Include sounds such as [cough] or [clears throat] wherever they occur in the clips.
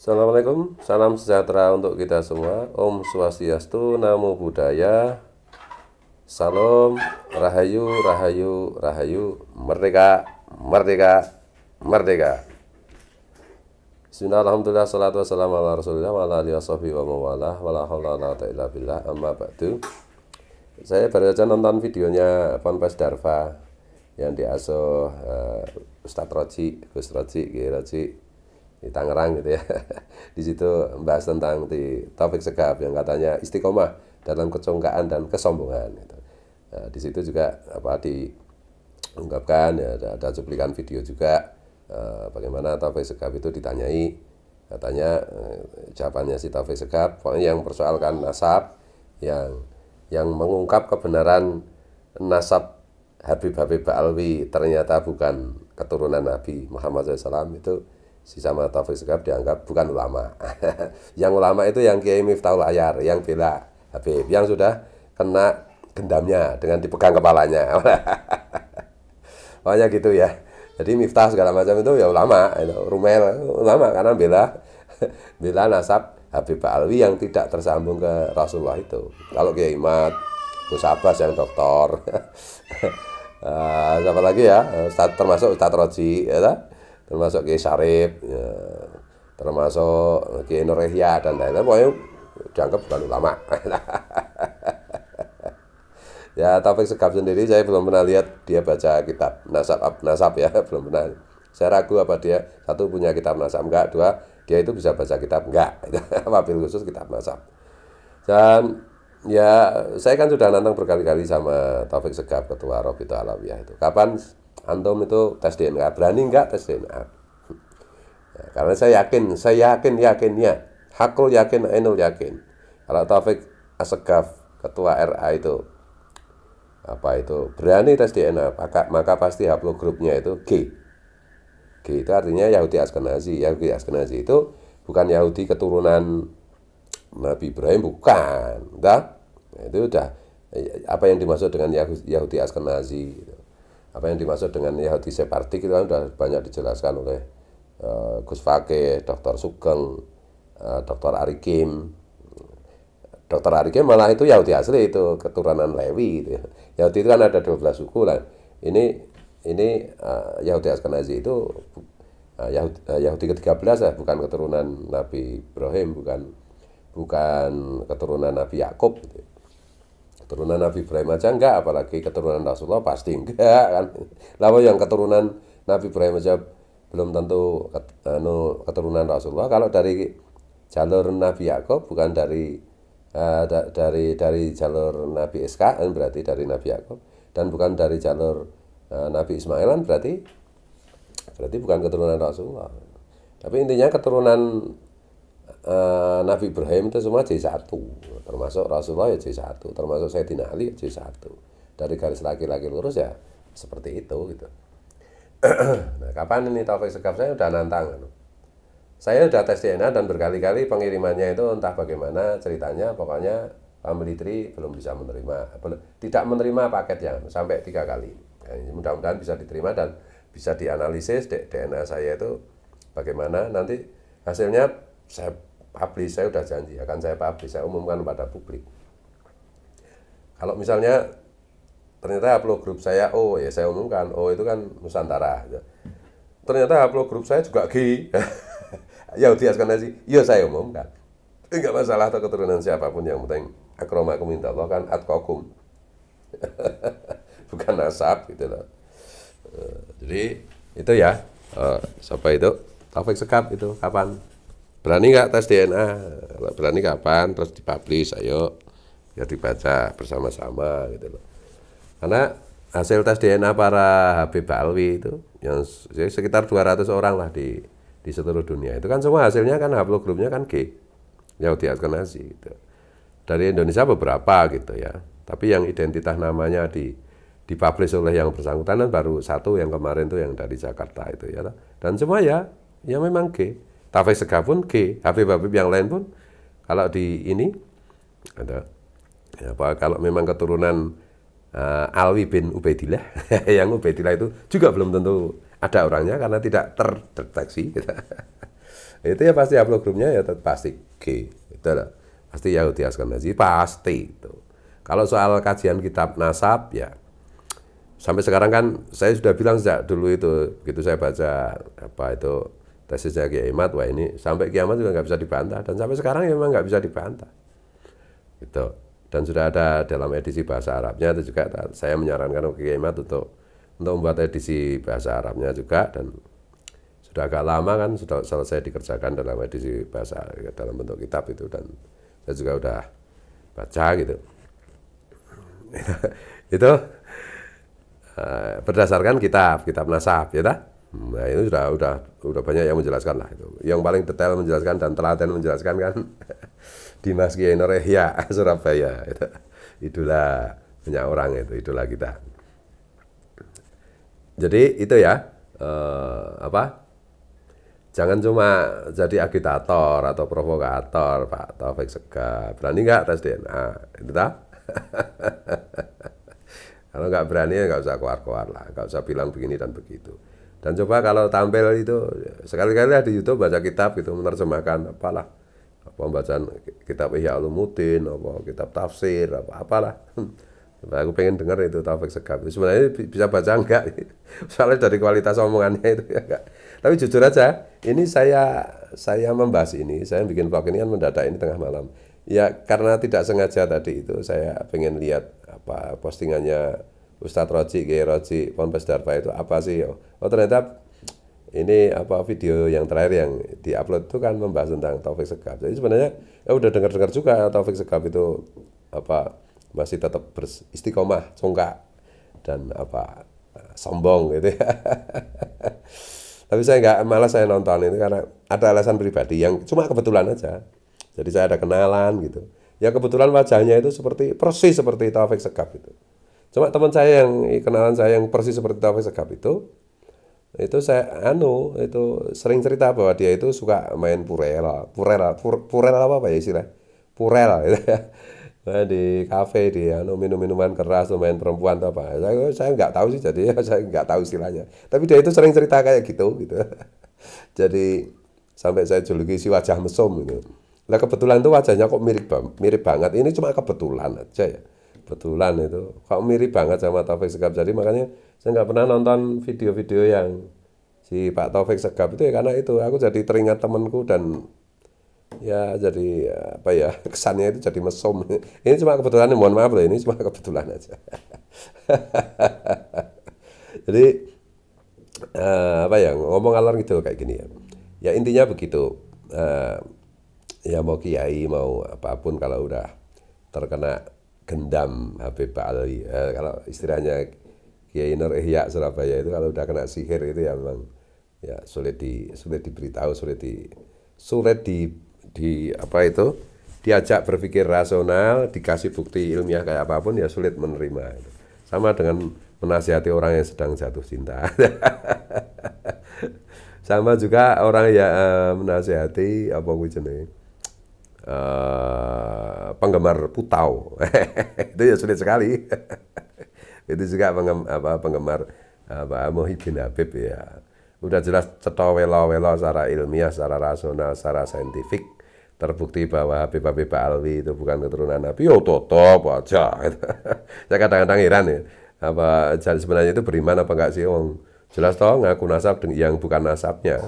Assalamualaikum, salam sejahtera untuk kita semua. Om Swastiastu, Namo Buddhaya. Salam, Rahayu, Rahayu, Rahayu, Merdeka, Merdeka, Merdeka. Bismillahirrahmanirrahim. Assalamualaikum salatu wabarakatuh. Saya baru saja nonton videonya Ponpes Darva yang diasuh uh, Ustadz Roci, Gus Roji, Ki Roji, di Tangerang gitu ya. [laughs] Di situ membahas tentang di Taufik Segap yang katanya istiqomah dalam kecongkaan dan kesombongan gitu. Nah, di situ juga apa diungkapkan ya ada, ada cuplikan video juga eh, bagaimana Taufik Segap itu ditanyai katanya eh, jawabannya si Taufik Segap pokoknya yang persoalkan nasab yang yang mengungkap kebenaran nasab Habib Habib Alwi ternyata bukan keturunan Nabi Muhammad SAW itu si sama Taufik Sikap dianggap bukan ulama. [laughs] yang ulama itu yang Kiai Miftahul Ayar, yang bela Habib, yang sudah kena gendamnya dengan dipegang kepalanya. [laughs] Pokoknya gitu ya. Jadi Miftah segala macam itu ya ulama, Rumel ulama karena bela [laughs] bela nasab Habib Alwi yang tidak tersambung ke Rasulullah itu. Kalau Kiai Mat, Gus Abbas yang doktor, uh, siapa lagi ya, Ustaz, termasuk Ustadz Roji, ya, tak? termasuk Kiai Sarip, ya, termasuk Kiai norehia dan lain-lain. Pokoknya dianggap bukan ulama. [laughs] ya Taufik Segaf sendiri saya belum pernah lihat dia baca kitab nasab nasab ya [laughs] belum pernah saya ragu apa dia satu punya kitab nasab enggak dua dia itu bisa baca kitab enggak wabil [laughs] khusus kitab nasab dan ya saya kan sudah nantang berkali-kali sama Taufik Segap ketua Robito itu Alawiyah itu kapan antum itu tes DNA berani nggak tes DNA ya, karena saya yakin saya yakin yakin ya. hakul yakin enul yakin kalau Taufik Asegaf ketua RA itu apa itu berani tes DNA maka, maka pasti grupnya itu G G itu artinya Yahudi Askenazi Yahudi Askenazi itu bukan Yahudi keturunan Nabi Ibrahim bukan, enggak. itu udah eh, apa yang dimaksud dengan Yahudi Askenazi. Gitu apa yang dimaksud dengan Yahudi Sephardic itu kan sudah banyak dijelaskan oleh uh, Gus Fakih, Dr. Sugeng, uh, eh, Dr. Arikim. Dr. Arikim malah itu Yahudi asli itu keturunan Lewi gitu ya. Yahudi itu kan ada 12 suku lah. Ini ini uh, Yahudi Askenazi itu uh, Yahudi, uh, Yahudi ke-13 ya, bukan keturunan Nabi Ibrahim, bukan bukan keturunan Nabi Yakub gitu. Ya keturunan Nabi Ibrahim aja enggak apalagi keturunan Rasulullah pasti enggak kan lalu yang keturunan Nabi Ibrahim aja belum tentu anu, keturunan Rasulullah kalau dari jalur Nabi Yakub bukan dari uh, da, dari dari jalur Nabi Iskak kan berarti dari Nabi Yakub dan bukan dari jalur uh, Nabi Ismailan berarti berarti bukan keturunan Rasulullah tapi intinya keturunan Eh, Nabi Ibrahim itu semua jadi satu, termasuk Rasulullah ya jadi 1 termasuk Sayyidina Ali ya jadi 1 dari garis laki-laki lurus ya seperti itu gitu [clears throat] nah kapan ini Taufik Segaf saya udah nantang gitu. saya udah tes DNA dan berkali-kali pengirimannya itu entah bagaimana ceritanya pokoknya family tree belum bisa menerima belum, tidak menerima paketnya sampai tiga kali nah, mudah-mudahan bisa diterima dan bisa dianalisis DNA saya itu bagaimana nanti hasilnya saya publish, saya sudah janji akan saya publish, saya umumkan kepada publik. Kalau misalnya ternyata upload grup saya oh, ya saya umumkan oh, itu kan Nusantara. Gitu. Ternyata upload grup saya juga G. [laughs] ya udah kan sih, ya saya umumkan. Enggak masalah atau keturunan siapapun yang penting aku minta Allah kan ad kokum. [laughs] Bukan nasab gitu loh. Eh, jadi itu ya, uh, eh, siapa itu? Taufik Sekap itu kapan? berani nggak tes DNA kalau berani kapan terus dipublish ayo ya dibaca bersama-sama gitu loh karena hasil tes DNA para Habib Alwi itu yang sekitar 200 orang lah di di seluruh dunia itu kan semua hasilnya kan haplogrupnya kan G Yahudi Askenazi gitu dari Indonesia beberapa gitu ya tapi yang identitas namanya di dipublish oleh yang bersangkutan dan baru satu yang kemarin tuh yang dari Jakarta itu ya dan semua ya ya memang G Tafai Sega pun G, Habib-Habib yang lain pun kalau di ini ada ya apa kalau memang keturunan uh, Alwi bin Ubaidillah [laughs] yang Ubaidillah itu juga belum tentu ada orangnya karena tidak terdeteksi gitu. [laughs] itu ya pasti grupnya ya pasti G itu lah. pasti Yahudi Askenazi pasti itu kalau soal kajian kitab nasab ya sampai sekarang kan saya sudah bilang sejak dulu itu gitu saya baca apa itu tesisnya Kiai Mat, wah ini sampai kiamat juga nggak bisa dibantah dan sampai sekarang ya memang nggak bisa dibantah. Gitu. Dan sudah ada dalam edisi bahasa Arabnya itu juga saya menyarankan ke Kiai untuk untuk membuat edisi bahasa Arabnya juga dan sudah agak lama kan sudah selesai dikerjakan dalam edisi bahasa dalam bentuk kitab itu dan saya juga udah baca gitu. [laughs] itu eh, berdasarkan kitab kitab nasab ya tak? Nah itu sudah sudah sudah banyak yang menjelaskan lah itu. Yang paling detail menjelaskan dan telaten menjelaskan kan [laughs] Dimas Kiai Nur Yahya [laughs] Surabaya itu. Itulah banyak orang itu, itulah kita. Jadi itu ya eh, apa? Jangan cuma jadi agitator atau provokator Pak Taufik Sega. Berani nggak tes DNA? Itu tak? [laughs] Kalau nggak berani ya nggak usah keluar-keluar lah, nggak usah bilang begini dan begitu dan coba kalau tampil itu sekali-kali lah di YouTube baca kitab gitu menerjemahkan apalah apa bacaan kitab Ihya Ulumuddin apa kitab tafsir apa apalah. aku pengen dengar itu Taufik Segap. Sebenarnya bisa baca enggak? [laughs] Soalnya dari kualitas omongannya itu ya enggak. Tapi jujur aja, ini saya saya membahas ini, saya bikin vlog ini kan mendadak ini tengah malam. Ya karena tidak sengaja tadi itu saya pengen lihat apa postingannya Ustadz Roji, Kiai Roji, Ponpes Darpa itu apa sih? Oh ternyata ini apa video yang terakhir yang diupload itu kan membahas tentang Taufik Sekap. Jadi sebenarnya ya udah dengar-dengar juga Taufik Sekap itu apa masih tetap beristiqomah, congkak dan apa sombong gitu ya. [laughs] Tapi saya nggak malas saya nonton itu karena ada alasan pribadi yang cuma kebetulan aja. Jadi saya ada kenalan gitu. Ya kebetulan wajahnya itu seperti persis seperti Taufik Sekap itu. Cuma teman saya yang eh, kenalan saya yang persis seperti Taufik Segap itu, itu saya anu itu sering cerita bahwa dia itu suka main purela, purela, pur, purela apa, apa ya istilah, purela gitu ya. Nah, di kafe di anu minum minuman keras atau main perempuan atau apa saya saya nggak tahu sih jadi [laughs] saya nggak tahu istilahnya tapi dia itu sering cerita kayak gitu gitu [laughs] jadi sampai saya juluki si wajah mesum gitu lah kebetulan tuh wajahnya kok mirip mirip banget ini cuma kebetulan aja ya kebetulan itu kok mirip banget sama Taufik Segap jadi makanya saya nggak pernah nonton video-video yang si Pak Taufik Segap itu ya karena itu aku jadi teringat temanku dan ya jadi ya, apa ya [laughs] kesannya itu jadi mesum [laughs] ini cuma kebetulan mohon maaf loh ini cuma [laughs] kebetulan aja jadi uh, apa ya ngomong alor gitu kayak gini ya ya intinya begitu uh, ya mau kiai mau apapun kalau udah terkena gendam HP Pak Ali. Eh, kalau istilahnya Kiai Nur Ihya Surabaya itu kalau udah kena sihir itu ya memang ya sulit di sulit diberitahu, sulit di sulit di di apa itu diajak berpikir rasional, dikasih bukti ilmiah kayak apapun ya sulit menerima. Sama dengan menasihati orang yang sedang jatuh cinta. [laughs] Sama juga orang yang eh, menasihati apa gue jenis uh, penggemar putau. [laughs] itu ya sulit sekali. [laughs] itu juga penggem, apa, penggemar apa, Muhyiddin Habib ya. Udah jelas cetowelo-welo welo secara ilmiah, secara rasional, secara saintifik terbukti bahwa Habib Habib Alwi itu bukan keturunan Nabi, yo ya, toto aja. [laughs] Saya kadang-kadang heran ya, apa jadi sebenarnya itu beriman apa enggak sih? Om jelas toh ngaku nasab yang bukan nasabnya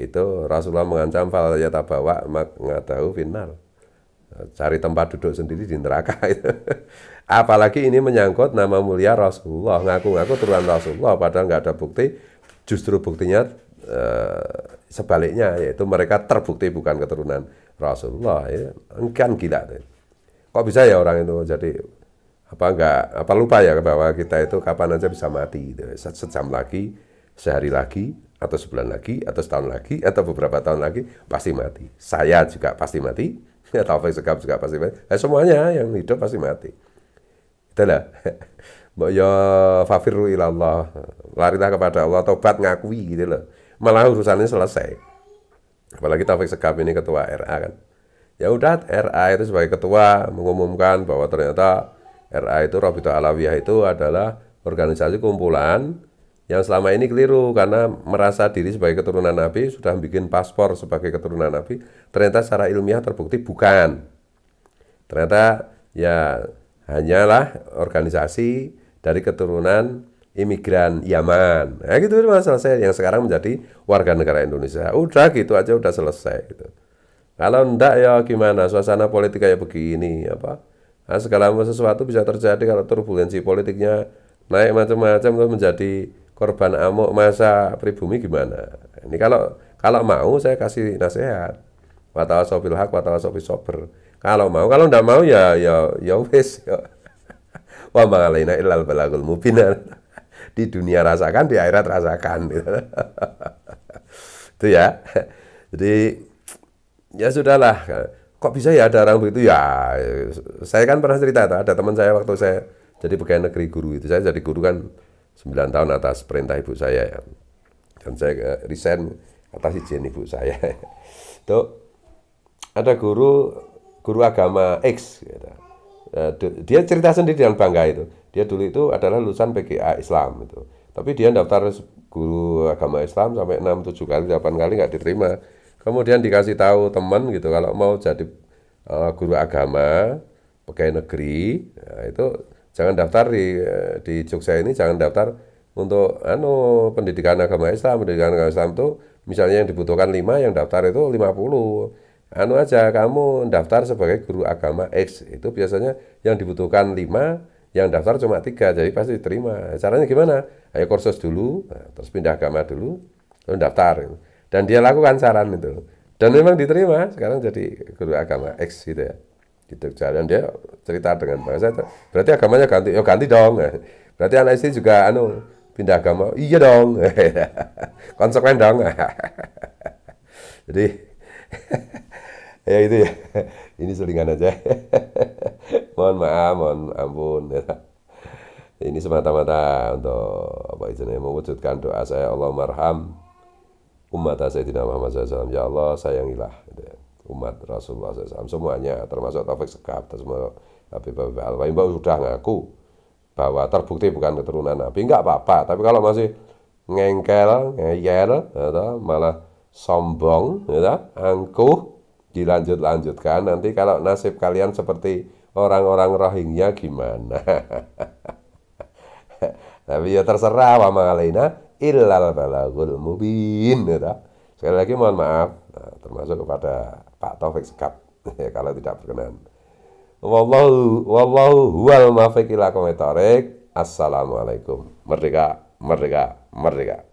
itu Rasulullah mengancam fal nggak tahu final cari tempat duduk sendiri di neraka itu. [laughs] Apalagi ini menyangkut nama mulia Rasulullah, ngaku-ngaku turunan Rasulullah padahal nggak ada bukti, justru buktinya e, sebaliknya yaitu mereka terbukti bukan keturunan Rasulullah. Ya. Kan gila deh. Kok bisa ya orang itu jadi apa nggak apa lupa ya bahwa kita itu kapan aja bisa mati gitu. Sejam lagi, sehari lagi, atau sebulan lagi, atau setahun lagi, atau beberapa tahun lagi, pasti mati. Saya juga pasti mati, [laughs] Taufik Sekap juga pasti mati. Nah, semuanya yang hidup pasti mati. Itulah. [laughs] Mbok ya fafirru ilallah. Larilah kepada Allah, tobat ngakui gitu loh. Malah urusannya selesai. Apalagi Taufik Sekap ini ketua RA kan. Ya udah RA itu sebagai ketua mengumumkan bahwa ternyata RA itu Robito Alawiyah itu adalah organisasi kumpulan yang selama ini keliru karena merasa diri sebagai keturunan Nabi sudah bikin paspor sebagai keturunan Nabi ternyata secara ilmiah terbukti bukan ternyata ya hanyalah organisasi dari keturunan imigran Yaman ya gitu masalah selesai yang sekarang menjadi warga negara Indonesia udah gitu aja udah selesai gitu kalau ndak ya gimana suasana politik kayak begini apa nah, segala sesuatu bisa terjadi kalau turbulensi politiknya naik macam-macam terus menjadi korban amuk masa pribumi gimana? Ini kalau kalau mau saya kasih nasihat. sopil hak, sopil sober. Kalau mau, kalau ndak mau ya ya ya wis. [laughs] Wa ma'alaina illal balagul mubin. [laughs] Di dunia rasakan, di akhirat rasakan. [laughs] Itu ya. Jadi ya sudahlah. Kok bisa ya ada orang begitu? Ya, saya kan pernah cerita, ada teman saya waktu saya jadi pegawai negeri guru itu. Saya jadi guru kan 9 tahun atas perintah ibu saya ya. Dan saya eh, resign atas izin ibu saya. Itu [laughs] ada guru guru agama X gitu. Eh, dia cerita sendiri dengan bangga itu. Dia dulu itu adalah lulusan PGA Islam itu. Tapi dia daftar guru agama Islam sampai 6 7 kali 8 kali nggak diterima. Kemudian dikasih tahu teman gitu kalau mau jadi uh, guru agama pegawai negeri ya, itu jangan daftar di eh, di Jogja ini jangan daftar untuk anu pendidikan agama Islam pendidikan agama Islam itu misalnya yang dibutuhkan lima, yang daftar itu 50 anu aja kamu daftar sebagai guru agama X itu biasanya yang dibutuhkan lima, yang daftar cuma tiga jadi pasti diterima caranya gimana ayo kursus dulu nah, terus pindah agama dulu terus daftar dan dia lakukan saran itu dan memang diterima sekarang jadi guru agama X gitu ya gitu jalan dia cerita dengan bahasa berarti agamanya ganti ya ganti dong berarti anak istri juga anu pindah agama iya dong [laughs] konsekuen dong [laughs] jadi [laughs] ya itu ya ini selingan aja mohon maaf mohon ampun ini semata-mata untuk apa izinnya mewujudkan doa saya Allah marham umat saya tidak Muhammad SAW ya Allah sayangilah gitu ya umat Rasulullah SAW semuanya termasuk Taufik Sekap termasuk Habib Habib Mbak sudah ngaku bahwa terbukti bukan keturunan Nabi nggak apa-apa tapi kalau masih ngengkel ngeyel gitu, malah sombong gitu, angkuh dilanjut-lanjutkan nanti kalau nasib kalian seperti orang-orang Rohingya gimana [laughs] tapi ya terserah wa ma'alaina illal balagul mubin ya sekali lagi mohon maaf nah, termasuk kepada Pak Taufik Sekap [laughs] ya, kalau tidak berkenan. Wallahu wallahu huwal mafiq Assalamualaikum. Merdeka, merdeka, merdeka.